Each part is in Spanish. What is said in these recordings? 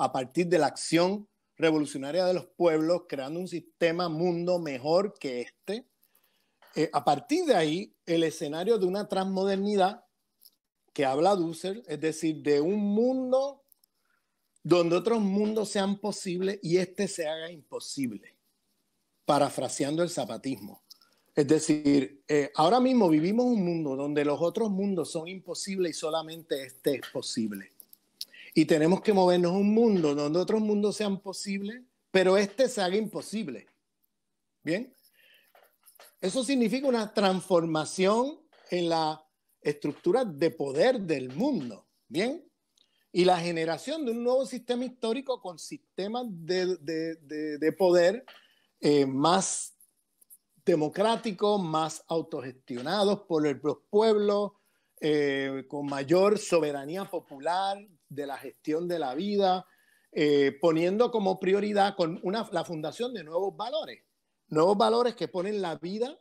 a partir de la acción revolucionaria de los pueblos, creando un sistema mundo mejor que este. Eh, a partir de ahí, el escenario de una transmodernidad que habla Dussel, es decir, de un mundo donde otros mundos sean posibles y este se haga imposible, parafraseando el zapatismo. Es decir, eh, ahora mismo vivimos un mundo donde los otros mundos son imposibles y solamente este es posible. Y tenemos que movernos a un mundo donde otros mundos sean posibles, pero este se haga imposible. ¿Bien? Eso significa una transformación en la estructura de poder del mundo. ¿Bien? Y la generación de un nuevo sistema histórico con sistemas de, poder eh, más democráticos, más autogestionados por los pueblos, eh, con mayor soberanía popular de la gestión de la vida, eh, poniendo como prioridad con una, la fundación de nuevos valores, nuevos valores que ponen la vida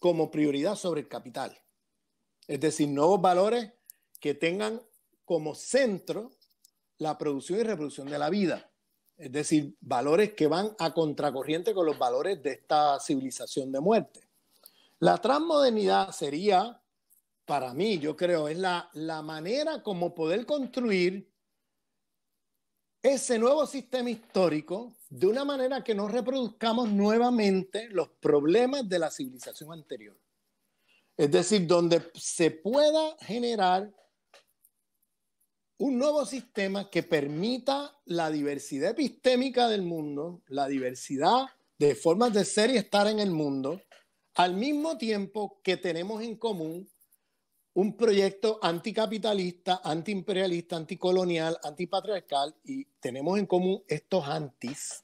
como prioridad sobre el capital. Es decir, nuevos valores que tengan como centro la producción y reproducción de la vida. Es decir, valores que van a contracorriente con los valores de esta civilización de muerte. La transmodernidad sería para mí, yo creo, es la, manera como poder construir ese nuevo sistema histórico de una manera que no reproduzcamos nuevamente los problemas de la civilización anterior. Es decir, donde se pueda generar un nuevo sistema que permita la diversidad epistémica del mundo, la diversidad de formas de ser y estar en el mundo, al mismo tiempo que tenemos en común un proyecto anticapitalista, antiimperialista, anticolonial, antipatriarcal, y tenemos en común estos antis,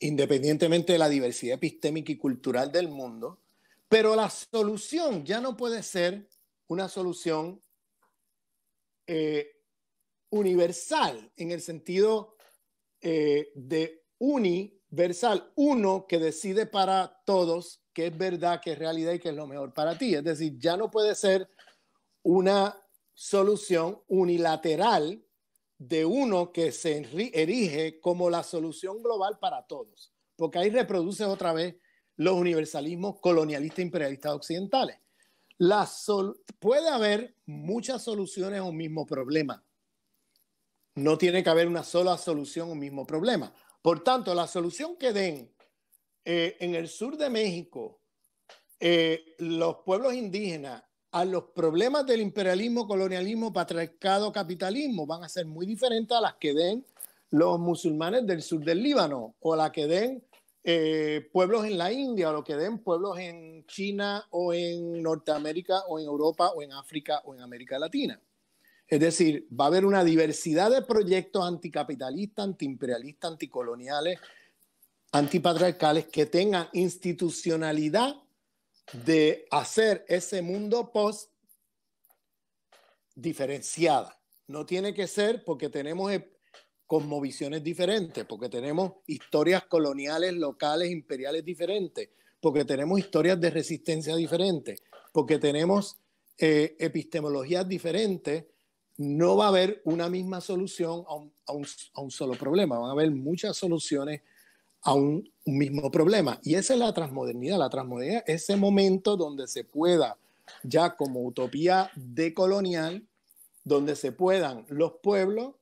independientemente de la diversidad epistémica y cultural del mundo, pero la solución ya no puede ser una solución eh, universal, en el sentido eh, de universal, uno que decide para todos qué es verdad, que es realidad y que es lo mejor para ti. Es decir, ya no puede ser una solución unilateral de uno que se erige como la solución global para todos, porque ahí reproduce otra vez los universalismos colonialistas e imperialistas occidentales. La puede haber muchas soluciones a un mismo problema. No tiene que haber una sola solución a un mismo problema. Por tanto, la solución que den eh, en el sur de México, eh, los pueblos indígenas a los problemas del imperialismo, colonialismo, patriarcado, capitalismo van a ser muy diferentes a las que den los musulmanes del sur del Líbano o a las que den eh, pueblos en la India o lo que den pueblos en China o en Norteamérica o en Europa o en África o en América Latina. Es decir, va a haber una diversidad de proyectos anticapitalistas, antiimperialistas, anticoloniales, antipatriarcales que tengan institucionalidad de hacer ese mundo post diferenciada. No tiene que ser porque tenemos eh, cosmovisiones diferentes, porque tenemos historias coloniales, locales, imperiales diferentes, porque tenemos historias de resistencia diferentes, porque tenemos eh, epistemologías diferentes, no va a haber una misma solución a un, a un, solo problema, van a haber muchas soluciones a un, mismo problema. Y esa es la transmodernidad. La transmodernidad ese momento donde se pueda, ya como utopía decolonial, donde se puedan los pueblos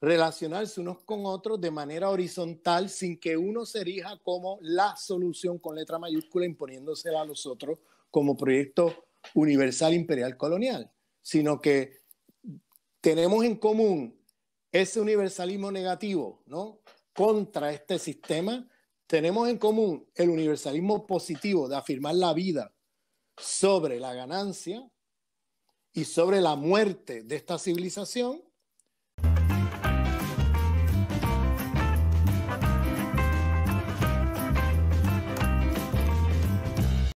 relacionarse unos con otros de manera horizontal sin que uno se erija como la solución con letra mayúscula imponiéndosela a los otros como proyecto universal imperial colonial, sino que tenemos en común ese universalismo negativo, ¿no? contra este sistema, tenemos en común el universalismo positivo de afirmar la vida sobre la ganancia y sobre la muerte de esta civilización